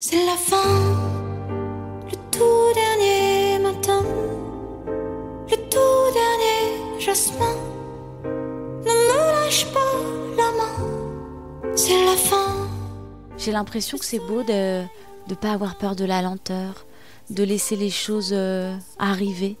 C'est la fin, le tout dernier matin, le tout dernier jasmin. Ne me lâche pas la main, c'est la fin. J'ai l'impression que c'est beau de ne pas avoir peur de la lenteur, de laisser les choses euh, arriver.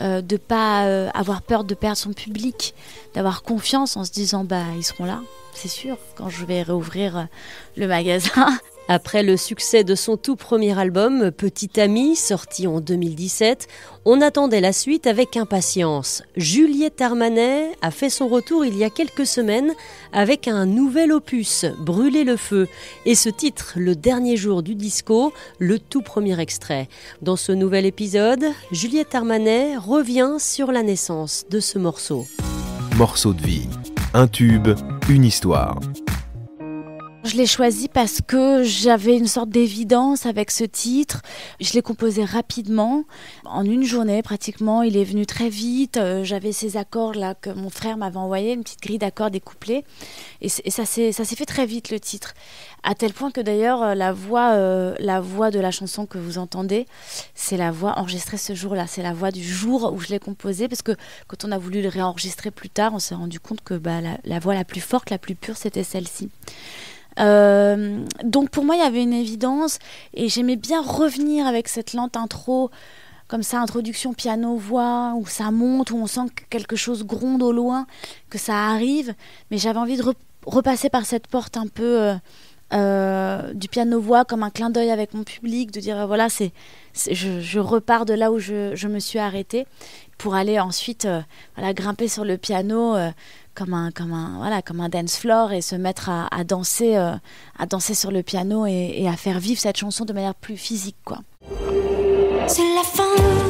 Euh, de pas euh, avoir peur de perdre son public, d'avoir confiance en se disant bah ils seront là, c'est sûr quand je vais réouvrir le magasin. Après le succès de son tout premier album, Petit Ami, sorti en 2017, on attendait la suite avec impatience. Juliette Armanet a fait son retour il y a quelques semaines avec un nouvel opus, Brûler le feu, et ce titre, Le dernier jour du disco, le tout premier extrait. Dans ce nouvel épisode, Juliette Armanet revient sur la naissance de ce morceau. Morceau de vie, un tube, une histoire. Je l'ai choisi parce que j'avais une sorte d'évidence avec ce titre. Je l'ai composé rapidement, en une journée pratiquement. Il est venu très vite. Euh, j'avais ces accords-là que mon frère m'avait envoyé, une petite grille d'accords découplés. Et, et ça s'est fait très vite le titre. À tel point que d'ailleurs, euh, la, voix, euh, la voix de la chanson que vous entendez, c'est la voix enregistrée ce jour-là. C'est la voix du jour où je l'ai composée. Parce que quand on a voulu le réenregistrer plus tard, on s'est rendu compte que bah, la voix la plus forte, la plus pure, c'était celle-ci. Euh, donc pour moi, il y avait une évidence et j'aimais bien revenir avec cette lente intro, comme ça, introduction piano-voix, où ça monte, où on sent que quelque chose gronde au loin, que ça arrive. Mais j'avais envie de repasser par cette porte un peu euh, euh, du piano-voix, comme un clin d'œil avec mon public, de dire voilà, c'est je, repars de là où je, me suis arrêté pour aller ensuite voilà, grimper sur le piano comme un, comme voilà, comme un dance floor et se mettre à, danser, euh, à danser sur le piano et, à faire vivre cette chanson de manière plus physique, quoi. C'est la fin.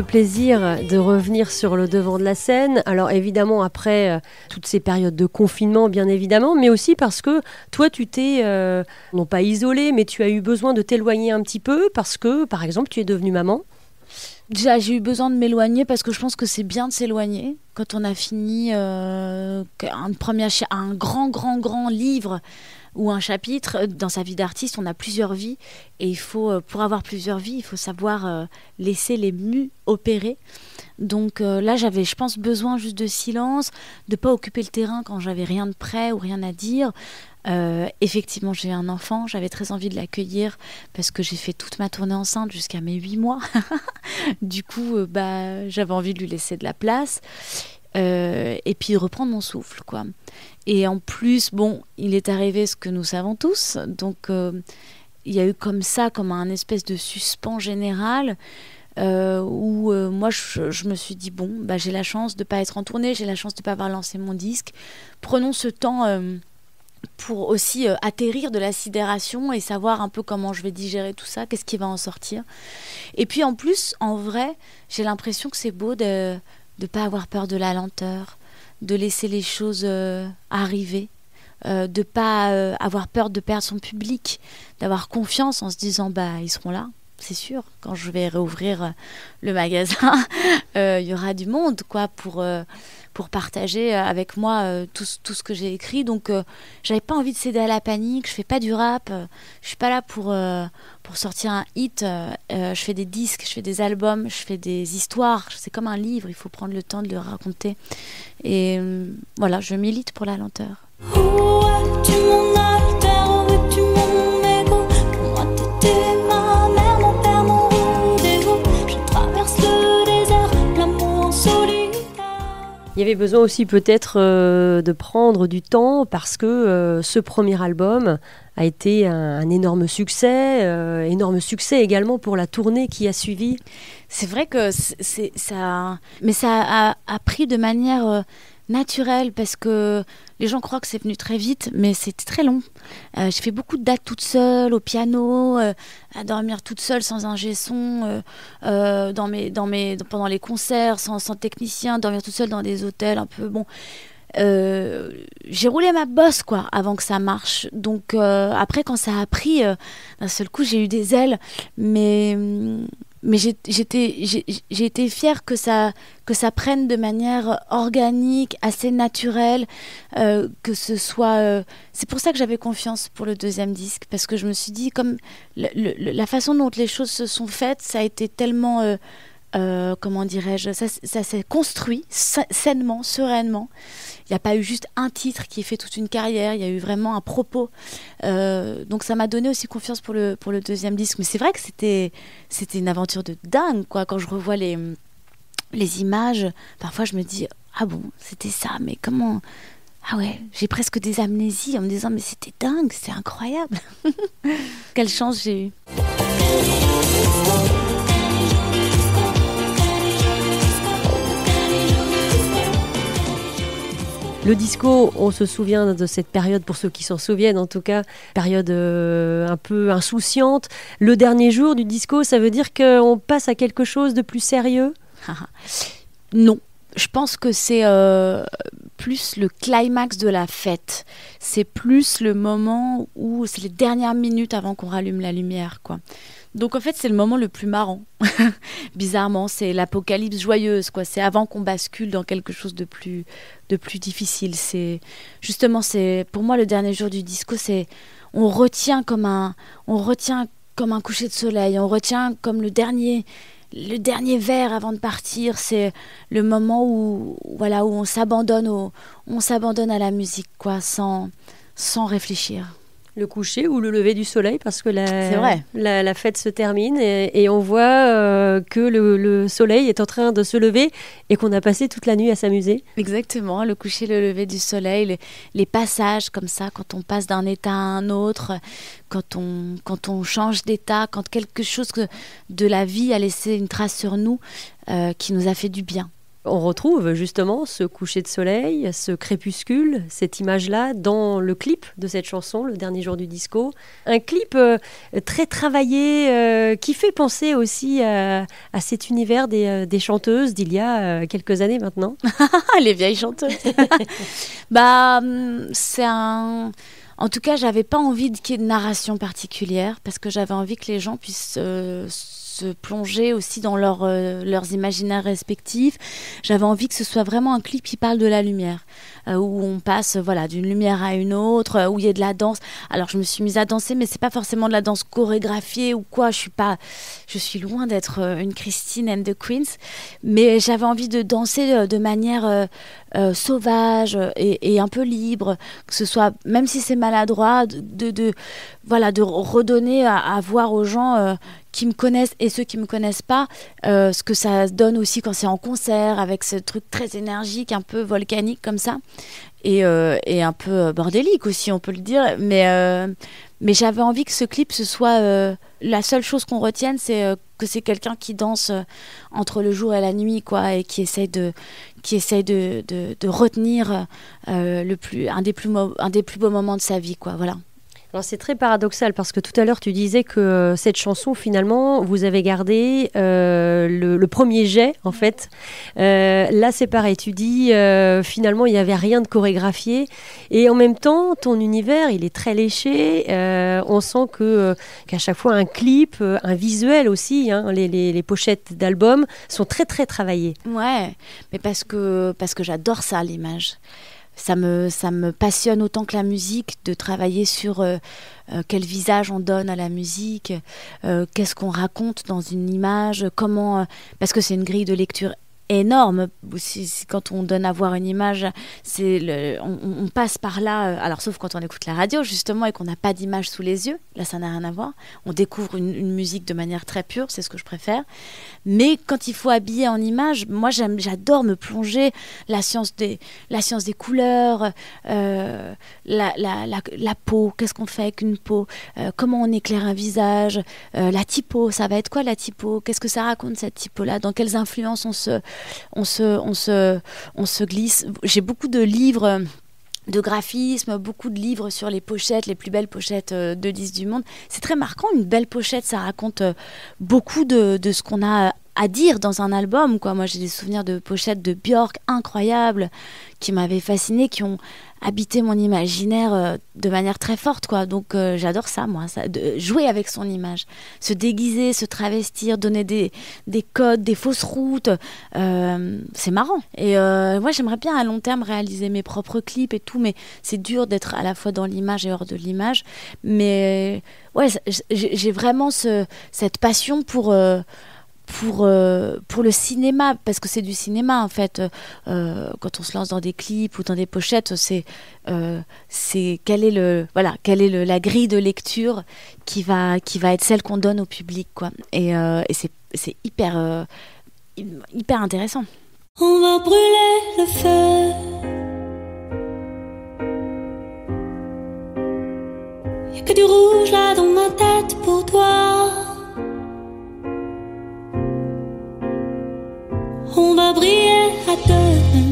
plaisir de revenir sur le devant de la scène. Alors évidemment après euh, toutes ces périodes de confinement, bien évidemment, mais aussi parce que toi tu t'es euh, non pas isolée, mais tu as eu besoin de t'éloigner un petit peu parce que par exemple tu es devenue maman. Déjà, j'ai eu besoin de m'éloigner parce que je pense que c'est bien de s'éloigner. Quand on a fini euh, un, premier, un grand, grand, grand livre, ou un chapitre. Dans sa vie d'artiste, on a plusieurs vies et il faut, euh, pour avoir plusieurs vies, il faut savoir euh, laisser les mus opérer. Donc euh, là, j'avais, je pense, besoin juste de silence, de pas occuper le terrain quand j'avais rien de prêt ou rien à dire. effectivement, j'ai un enfant, j'avais très envie de l'accueillir parce que j'ai fait toute ma tournée enceinte jusqu'à mes 8 mois. du coup, bah, j'avais envie de lui laisser de la place. Euh, et puis reprendre mon souffle, quoi. Et en plus, bon, il est arrivé ce que nous savons tous, donc euh, il y a eu comme ça, comme un espèce de suspens général. Euh, où moi je, me suis dit bon bah j'ai la chance de ne pas être en tournée, j'ai la chance de ne pas avoir lancé mon disque. Prenons ce temps pour aussi atterrir de la sidération et savoir un peu comment je vais digérer tout ça, qu'est-ce qui va en sortir. Et puis en plus, en vrai, j'ai l'impression que c'est beau de de pas avoir peur de la lenteur, de laisser les choses euh, arriver, euh, de pas euh, avoir peur de perdre son public, d'avoir confiance en se disant bah ils seront là, c'est sûr. Quand je vais réouvrir le magasin, il y aura du monde quoi pour pour partager euh, avec moi euh, tout, ce que j'ai écrit. Donc, euh, j'avais pas envie de céder à la panique. Je fais pas du rap. je suis pas là pour, pour sortir un hit. je fais des disques, je fais des albums, je fais des histoires. C'est comme un livre. Il faut prendre le temps de le raconter. Et voilà, je milite pour la lenteur. y avait besoin aussi peut-être euh, de prendre du temps parce que euh, ce premier album a été un, énorme succès, euh, énorme succès également pour la tournée qui a suivi. C'est vrai que c'est ça, mais ça a, pris de manière naturel parce que les gens croient que c'est venu très vite, mais c'était très long. Euh, j'ai fait beaucoup de dates toute seule, au piano, euh, à dormir toute seule sans un son, euh, dans mes, dans mes, pendant les concerts, sans, technicien, dormir toute seule dans des hôtels un peu. Bon. j'ai roulé ma bosse quoi avant que ça marche donc après quand ça a pris d'un seul coup j'ai eu des ailes mais hum, mais j'ai été fière que ça, que ça prenne de manière organique, assez naturelle, euh, que ce soit... Euh, c'est pour ça que j'avais confiance pour le deuxième disque, parce que je me suis dit, comme la façon dont les choses se sont faites, ça a été tellement... Euh, euh, comment dirais-je, ça, s'est construit sainement, sereinement. Il n'y a pas eu juste un titre qui ait fait toute une carrière, il y a eu vraiment un propos. Euh, donc ça m'a donné aussi confiance pour le, pour le deuxième disque. Mais c'est vrai que c'était, une aventure de dingue, quoi. Quand je revois les, les images, parfois je me dis, ah bon, c'était ça, mais comment... Ah ouais, j'ai presque des amnésies en me disant mais c'était dingue, c'est incroyable. Quelle chance j'ai eue. Le disco, on se souvient de cette période, pour ceux qui s'en souviennent en tout cas, période euh, un peu insouciante. Le dernier jour du disco, ça veut dire qu'on passe à quelque chose de plus sérieux Non. Je pense que c'est euh, plus le climax de la fête. C'est plus le moment où c'est les dernières minutes avant qu'on rallume la lumière, quoi. Donc en fait, c'est le moment le plus marrant. Bizarrement, c'est l'apocalypse joyeuse, quoi. C'est avant qu'on bascule dans quelque chose de plus, de plus difficile. C'est justement, c'est pour moi le dernier jour du disco, c'est on retient comme un, on retient comme un coucher de soleil, on retient comme le dernier le dernier verre avant de partir, c'est le moment où voilà on s'abandonne on s'abandonne à la musique quoi, sans réfléchir le coucher ou le lever du soleil parce que la, fête se termine et, on voit euh, que le, soleil est en train de se lever et qu'on a passé toute la nuit à s'amuser. Exactement, le coucher, le lever du soleil, les, passages comme ça, quand on passe d'un état à un autre, quand on, change d'état, quand quelque chose de la vie a laissé une trace sur nous euh, qui nous a fait du bien on retrouve justement ce coucher de soleil, ce crépuscule, cette image-là dans le clip de cette chanson, Le dernier jour du disco. Un clip euh, très travaillé euh, qui fait penser aussi à, cet univers euh, des, chanteuses d'il y a quelques années maintenant. Ah, les vieilles chanteuses. bah, hum, c'est un. En tout cas, j'avais pas envie qu'il y ait de narration particulière parce que j'avais envie que les gens puissent se se plonger aussi dans leur, euh, leurs imaginaires respectifs. J'avais envie que ce soit vraiment un clip qui parle de la lumière, euh, où on passe voilà d'une lumière à une autre, euh, où il y a de la danse. Alors je me suis mise à danser, mais c'est pas forcément de la danse chorégraphiée ou quoi. Je suis pas, je suis loin d'être une Christine and the Queens, mais j'avais envie de danser de manière sauvage et, un peu libre, que ce soit même si c'est maladroit, de, de, voilà de redonner à voir aux gens qui me connaissent et ceux qui me connaissent pas, euh, ce que ça donne aussi quand c'est en concert, avec ce truc très énergique, un peu volcanique comme ça, et, euh, et un peu euh, bordélique aussi, on peut le dire. Mais, mais j'avais envie que ce clip, ce soit la seule chose qu'on retienne, c'est que c'est quelqu'un qui danse entre le jour et la nuit, quoi, et qui essaye de, qui essaye de, de, de retenir le plus, un, des plus un des plus beaux moments de sa vie, quoi. Voilà. Alors c'est très paradoxal parce que tout à l'heure tu disais que euh, cette chanson finalement vous avez gardé euh, le, premier jet en fait. Euh, là c'est pareil, tu dis finalement il n'y avait rien de chorégraphié et en même temps ton univers il est très léché. on sent que qu'à chaque fois un clip, un visuel aussi, hein, les, les, les, pochettes d'albums sont très très travaillées. Ouais, mais parce que parce que j'adore ça l'image ça me, ça me passionne autant que la musique de travailler sur euh, euh, quel visage on donne à la musique, euh, qu'est-ce qu'on raconte dans une image, comment. parce que c'est une grille de lecture énorme. quand on donne à voir une image, c'est on, on, passe par là. Euh, alors, sauf quand on écoute la radio, justement, et qu'on n'a pas d'image sous les yeux. Là, ça n'a rien à voir. On découvre une, musique de manière très pure, c'est ce que je préfère. Mais quand il faut habiller en image, moi, j'adore me plonger la science des, la science des couleurs, euh, la, la, la, peau, qu'est-ce qu'on fait avec une peau, euh, comment on éclaire un visage, la typo, ça va être quoi la typo, qu'est-ce que ça raconte cette typo-là, dans quelles influences on se, on se, on se, on se glisse. J'ai beaucoup de livres euh, de graphisme, beaucoup de livres sur les pochettes, les plus belles pochettes euh, de 10 du monde. C'est très marquant, une belle pochette, ça raconte euh, beaucoup de, de ce qu'on a à dire dans un album. Quoi. Moi, j'ai des souvenirs de pochettes de Björk incroyables qui m'avaient fasciné, qui ont habité mon imaginaire euh, de manière très forte. Quoi. Donc, euh, j'adore ça, moi, ça, de jouer avec son image, se déguiser, se travestir, donner des, des codes, des fausses routes. Euh, c'est marrant. Et moi, j'aimerais bien à long terme réaliser mes propres clips et tout, mais c'est dur d'être à la fois dans l'image et hors de l'image. Mais ouais, j'ai vraiment ce, cette passion pour pour, euh, pour le cinéma, parce que c'est du cinéma en fait. Euh, quand on se lance dans des clips ou dans des pochettes, euh, c'est quelle est le voilà quelle est le, la grille de lecture qui va qui va être celle qu'on donne au public quoi. Et, c'est hyper hyper intéressant. On va brûler le feu. que du rouge là dans ma tête pour toi. on va briller à deux.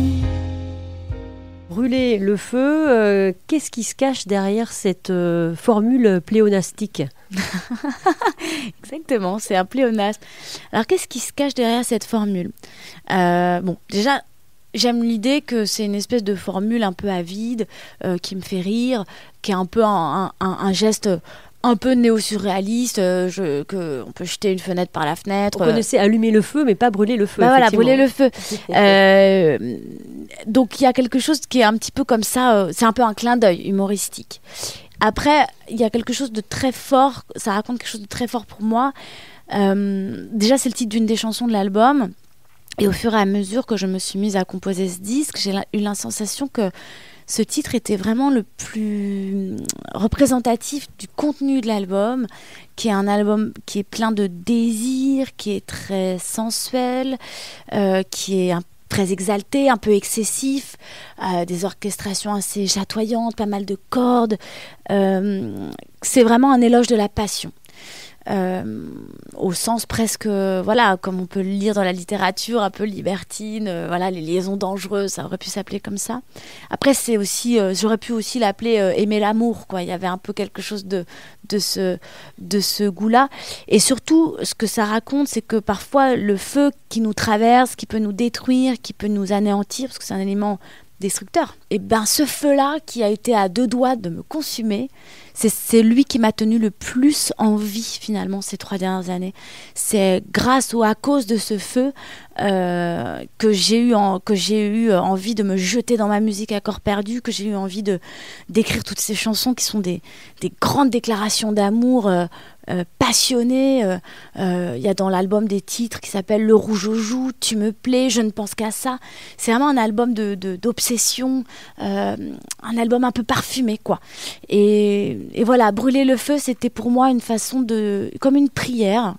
Brûler le feu, euh, qu'est-ce qui se cache derrière cette euh, formule pléonastique Exactement, c'est un pléonasme. Alors qu'est-ce qui se cache derrière cette formule euh, Bon, déjà, J'aime l'idée que c'est une espèce de formule un peu avide, qui me fait rire, qui est un peu un geste un peu néo-surréaliste, euh, que qu'on peut jeter une fenêtre par la fenêtre. On connaissait allumer le feu, mais pas brûler le feu. Bah voilà, brûler le feu. Euh, donc il y a quelque chose qui est un petit peu comme ça, euh, c'est un peu un clin d'œil humoristique. Après, il y a quelque chose de très fort, ça raconte quelque chose de très fort pour moi. déjà, c'est le titre d'une des chansons de l'album. Et au fur et à mesure que je me suis mise à composer ce disque, j'ai eu la sensation que ce titre était vraiment le plus représentatif du contenu de l'album, qui est un album qui est plein de désirs, qui est très sensuel, euh, qui est très exalté, un peu excessif, euh, des orchestrations assez chatoyantes, pas mal de cordes. Euh, c'est vraiment un éloge de la passion. Euh, au sens presque, euh, voilà, comme on peut le lire dans la littérature, un peu libertine, euh, voilà, les liaisons dangereuses, ça aurait pu s'appeler comme ça. Après, c'est aussi, j'aurais pu aussi l'appeler aimer l'amour, quoi. Il y avait un peu quelque chose de, de ce, de ce goût-là. Et surtout, ce que ça raconte, c'est que parfois, le feu qui nous traverse, qui peut nous détruire, qui peut nous anéantir, parce que c'est un élément destructeur. Et ben ce feu-là qui a été à deux doigts de me consumer, c'est lui qui m'a tenu le plus en vie finalement ces trois dernières années. C'est grâce ou à cause de ce feu euh, que j'ai eu en, que j'ai eu euh, envie de me jeter dans ma musique à corps perdu, que j'ai eu envie de d'écrire toutes ces chansons qui sont des, des grandes déclarations d'amour euh, euh, passionné. Euh, euh, il y a dans l'album des titres qui s'appelle Le Rouge aux Joues, Tu me plais, Je ne pense qu'à ça. C'est vraiment un album d'obsession, de, un album un peu parfumé, quoi. Et, voilà, Brûler le feu, c'était pour moi une façon de. comme une prière.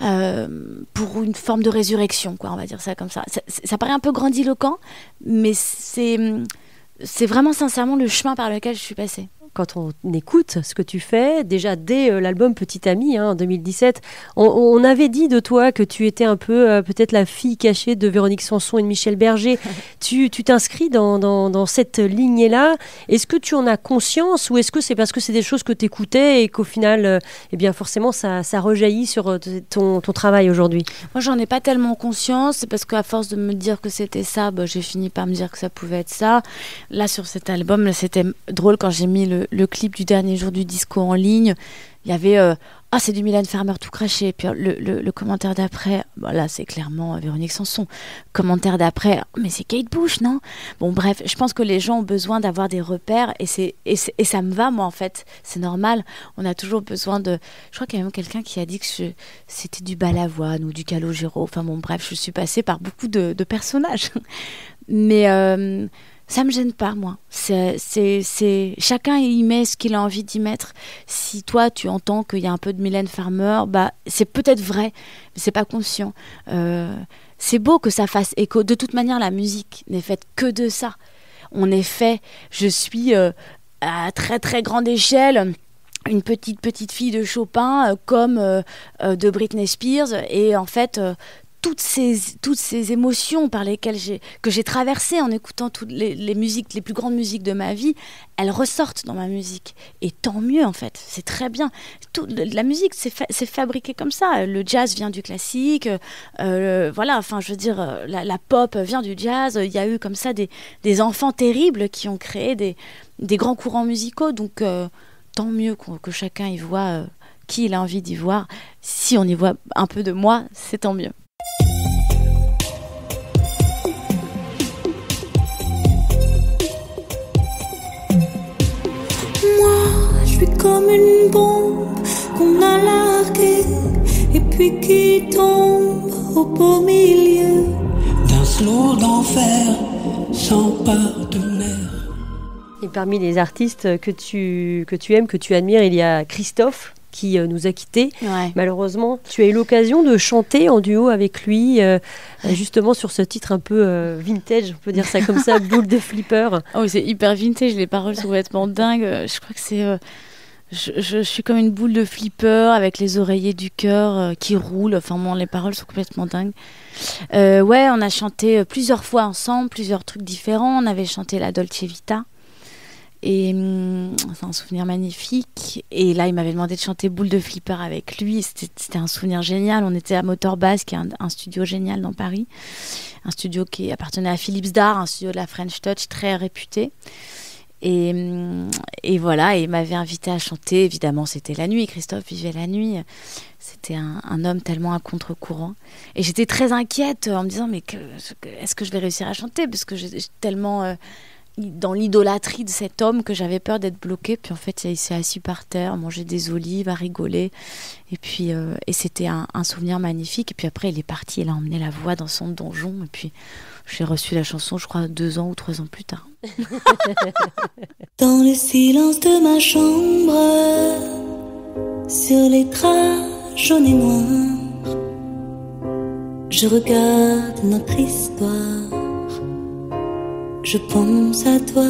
pour une forme de résurrection, quoi, on va dire ça comme ça. Ça, paraît un peu grandiloquent, mais c'est, c'est vraiment sincèrement le chemin par lequel je suis passée quand on écoute ce que tu fais, déjà dès euh, l'album Petite Amie hein, en 2017, on, avait dit de toi que tu étais un peu euh, peut-être la fille cachée de Véronique Sanson et de Michel Berger. tu t'inscris dans, dans, cette lignée-là. Est-ce que tu en as conscience ou est-ce que c'est parce que c'est des choses que tu écoutais et qu'au final, euh, eh bien forcément, ça, ça rejaillit sur ton, ton travail aujourd'hui Moi, j'en ai pas tellement conscience parce qu'à force de me dire que c'était ça, bah, j'ai fini par me dire que ça pouvait être ça. Là, sur cet album, c'était drôle quand j'ai mis le le, clip du dernier jour du disco en ligne, il y avait euh, Ah, c'est du Milan Farmer tout craché. Puis euh, le, commentaire d'après, voilà, bah, c'est clairement euh, Véronique Sanson. Commentaire d'après, mais c'est Kate Bush, non Bon, bref, je pense que les gens ont besoin d'avoir des repères et, c'est, ça me va, moi, en fait. C'est normal. On a toujours besoin de. Je crois qu'il y a même quelqu'un qui a dit que c'était du balavoine ou du calogero. Enfin, bon, bref, je suis passée par beaucoup de, personnages. Mais ça me gêne pas moi. C'est, c'est, chacun y met ce qu'il a envie d'y mettre. Si toi tu entends qu'il y a un peu de Mylène Farmer, bah c'est peut-être vrai, mais c'est pas conscient. Euh, c'est beau que ça fasse écho. De toute manière, la musique n'est faite que de ça. On est fait. je suis euh, à très très grande échelle une petite petite fille de Chopin euh, comme de Britney Spears et en fait toutes ces, toutes ces émotions par lesquelles j'ai, que j'ai traversées en écoutant toutes les, musiques, les plus grandes musiques de ma vie, elles ressortent dans ma musique. Et tant mieux en fait, c'est très bien. Tout, la musique, c'est, fabriqué comme ça. Le jazz vient du classique, euh, voilà, enfin je veux dire, euh, la, pop vient du jazz. Il y a eu comme ça des, des enfants terribles qui ont créé des, des grands courants musicaux. Donc euh, tant mieux que chacun y voit. qui il a envie d'y voir. Si on y voit un peu de moi, c'est tant mieux. Moi, je suis comme une bombe qu'on a larguée et puis qui tombe au beau milieu d'un slow d'enfer sans partenaire. Et parmi les artistes que tu, que tu aimes, que tu admires, il y a Christophe, qui euh, nous a quittés. Malheureusement, tu as eu l'occasion de chanter en duo avec lui, euh, euh, justement sur ce titre un peu vintage, on peut dire ça comme ça, boule de flipper. Oh, c'est hyper vintage, les paroles sont complètement dingues. Je crois que c'est. je, je, suis comme une boule de flipper avec les oreillers du cœur qui roulent. Enfin, bon, les paroles sont complètement dingues. ouais, on a chanté plusieurs fois ensemble, plusieurs trucs différents. On avait chanté la Dolce Vita. Et hum, c'est un souvenir magnifique. Et là, il m'avait demandé de chanter Boule de Flipper avec lui. C'était un souvenir génial. On était à Motorbase, qui est un, studio génial dans Paris. Un studio qui appartenait à Philips d'Art, un studio de la French Touch très réputé. Et, hum, voilà, il m'avait invité à chanter. Évidemment, c'était la nuit. Christophe vivait la nuit. C'était un, homme tellement à contre-courant. Et j'étais très inquiète euh, en me disant Mais est-ce que je vais réussir à chanter Parce que j'ai tellement. Euh, dans l'idolâtrie de cet homme que j'avais peur d'être bloqué, Puis en fait, il s'est assis par terre, mangé des olives, à rigoler. Et puis, euh, et c'était un, souvenir magnifique. Et puis après, il est parti, il a emmené la voix dans son donjon. Et puis, j'ai reçu la chanson, je crois, deux ans ou trois ans plus tard. dans le silence de ma chambre, sur les traces jaunes et noirs, je regarde notre histoire je pense à toi.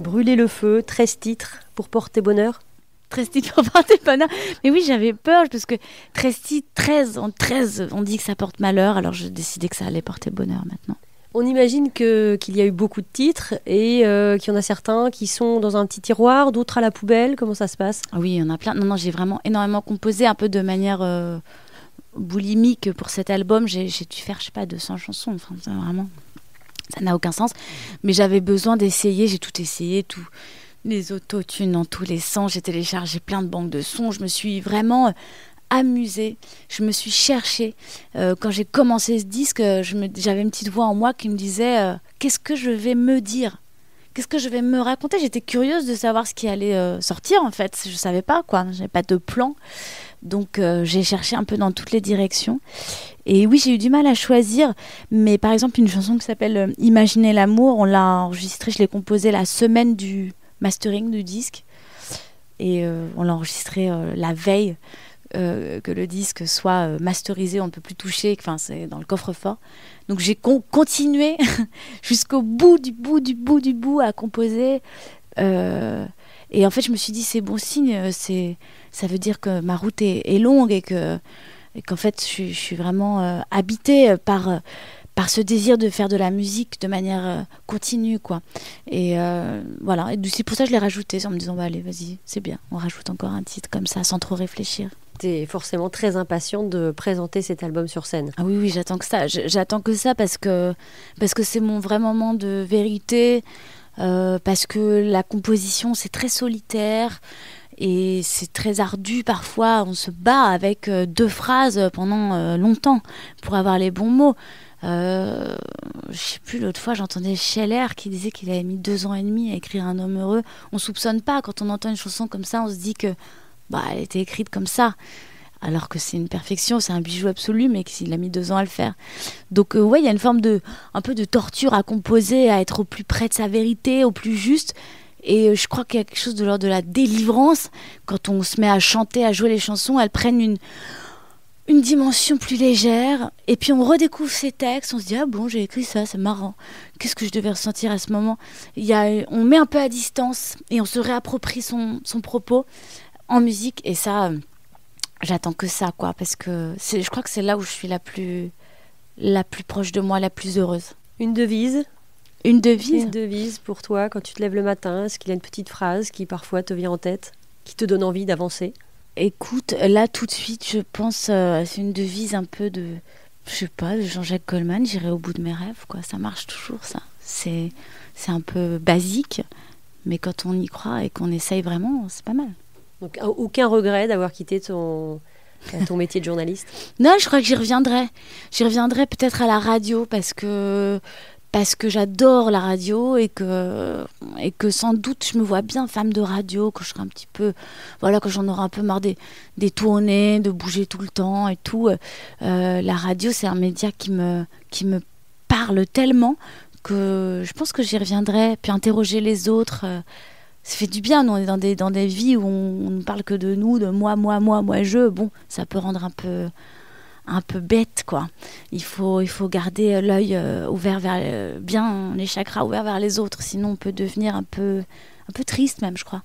Brûler le feu, 13 titres pour porter bonheur 13 titres pour porter bonheur. Mais oui, j'avais peur parce que 13 titres, 13, en 13, on dit que ça porte malheur, alors j'ai décidé que ça allait porter bonheur maintenant. On imagine que qu'il y a eu beaucoup de titres et euh, qu'il y en a certains qui sont dans un petit tiroir, d'autres à la poubelle. Comment ça se passe ah Oui, il y en a plein. Non, non, j'ai vraiment énormément composé, un peu de manière euh, boulimique pour cet album. J'ai dû faire, je sais pas, 200 chansons. Enfin, vraiment ça n'a aucun sens. Mais j'avais besoin d'essayer, j'ai tout essayé, tout les autotunes dans tous les sens, j'ai téléchargé plein de banques de sons, je me suis vraiment euh, amusée, je me suis cherchée. Euh, quand j'ai commencé ce disque, euh, j'avais une petite voix en moi qui me disait qu'est-ce que je vais me dire qu'est-ce que je vais me raconter J'étais curieuse de savoir ce qui allait euh, sortir en fait. Je ne savais pas quoi, j'avais pas de plan. Donc euh, j'ai cherché un peu dans toutes les directions. Et oui, j'ai eu du mal à choisir, mais par exemple une chanson qui s'appelle euh, "Imaginer l'amour, on l'a enregistrée, je l'ai composée la semaine du mastering du disque. Et on l'a enregistrée la veille que le disque soit masterisé, on ne peut plus toucher, enfin c'est dans le coffre-fort. Donc j'ai continué jusqu'au bout du bout du bout du bout à composer. Euh, et en fait, je me suis dit, c'est bon signe, c'est, ça veut dire que ma route est, longue et que qu'en fait, je, suis vraiment euh, habitée par, par ce désir de faire de la musique de manière euh, continue. quoi. Et voilà, c'est pour ça que je l'ai rajouté en me disant, bah, allez, vas-y, c'est bien, on rajoute encore un titre comme ça, sans trop réfléchir forcément très impatiente de présenter cet album sur scène. Ah oui, oui, j'attends que ça. J'attends que ça parce que parce que c'est mon vrai moment de vérité. Euh, parce que la composition c'est très solitaire et c'est très ardu parfois. On se bat avec euh, deux phrases pendant euh, longtemps pour avoir les bons mots. Euh, je sais plus, l'autre fois j'entendais Scheller qui disait qu'il avait mis deux ans et demi à écrire Un homme heureux. On soupçonne pas quand on entend une chanson comme ça, on se dit que bah, elle était écrite comme ça. Alors que c'est une perfection, c'est un bijou absolu, mais qu'il a mis deux ans à le faire. Donc euh, oui, il y a une forme de, un peu de torture à composer, à être au plus près de sa vérité, au plus juste. Et euh, je crois qu'il y a quelque chose de l'ordre de la délivrance. Quand on se met à chanter, à jouer les chansons, elles prennent une, une dimension plus légère. Et puis on redécouvre ses textes, on se dit Ah bon, j'ai écrit ça, c'est marrant. Qu'est-ce que je devais ressentir à ce moment Il y On met un peu à distance et on se réapproprie son, son propos en musique. Et ça, euh, j'attends que ça, quoi, parce que je crois que c'est là où je suis la plus, la plus proche de moi, la plus heureuse. Une devise Une devise Une devise pour toi quand tu te lèves le matin Est-ce qu'il y a une petite phrase qui parfois te vient en tête, qui te donne envie d'avancer Écoute, là tout de suite, je pense, euh, c'est une devise un peu de, je sais pas, Jean-Jacques Goldman, j'irai au bout de mes rêves, quoi. Ça marche toujours, ça. C'est, c'est un peu basique, mais quand on y croit et qu'on essaye vraiment, c'est pas mal. Donc aucun regret d'avoir quitté ton, euh, ton métier de journaliste Non, je crois que j'y reviendrai. J'y reviendrai peut-être à la radio parce que parce que j'adore la radio et que et que sans doute je me vois bien femme de radio que je serai un petit peu voilà que j'en aurai un peu marre des, tournées de bouger tout le temps et tout euh, la radio c'est un média qui me qui me parle tellement que je pense que j'y reviendrai puis interroger les autres euh, ça fait du bien. Nous, on est dans des, dans des vies où on ne parle que de nous, de moi, moi, moi, moi, je. Bon, ça peut rendre un peu un peu bête quoi. Il faut il faut garder euh, l'œil euh, ouvert vers euh, bien les chakras ouverts vers les autres, sinon on peut devenir un peu un peu triste même je crois.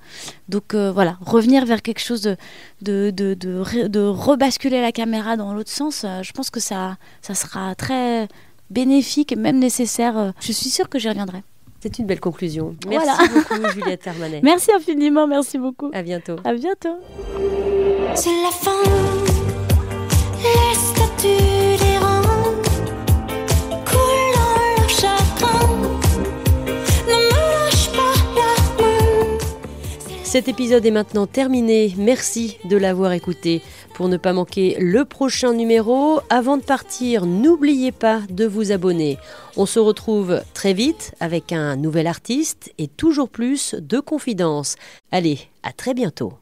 Donc voilà, revenir vers quelque chose de de, de, de, rebasculer la caméra dans l'autre sens, je pense que ça ça sera très bénéfique et même nécessaire. Je suis sûre que j'y reviendrai. C'est une belle conclusion. Merci beaucoup, Juliette Armanet. Merci infiniment, merci beaucoup. À bientôt. À bientôt. C'est la fin, Cet épisode est maintenant terminé. Merci de l'avoir écouté pour ne pas manquer le prochain numéro. Avant de partir, n'oubliez pas de vous abonner. On se retrouve très vite avec un nouvel artiste et toujours plus de confidences. Allez, à très bientôt.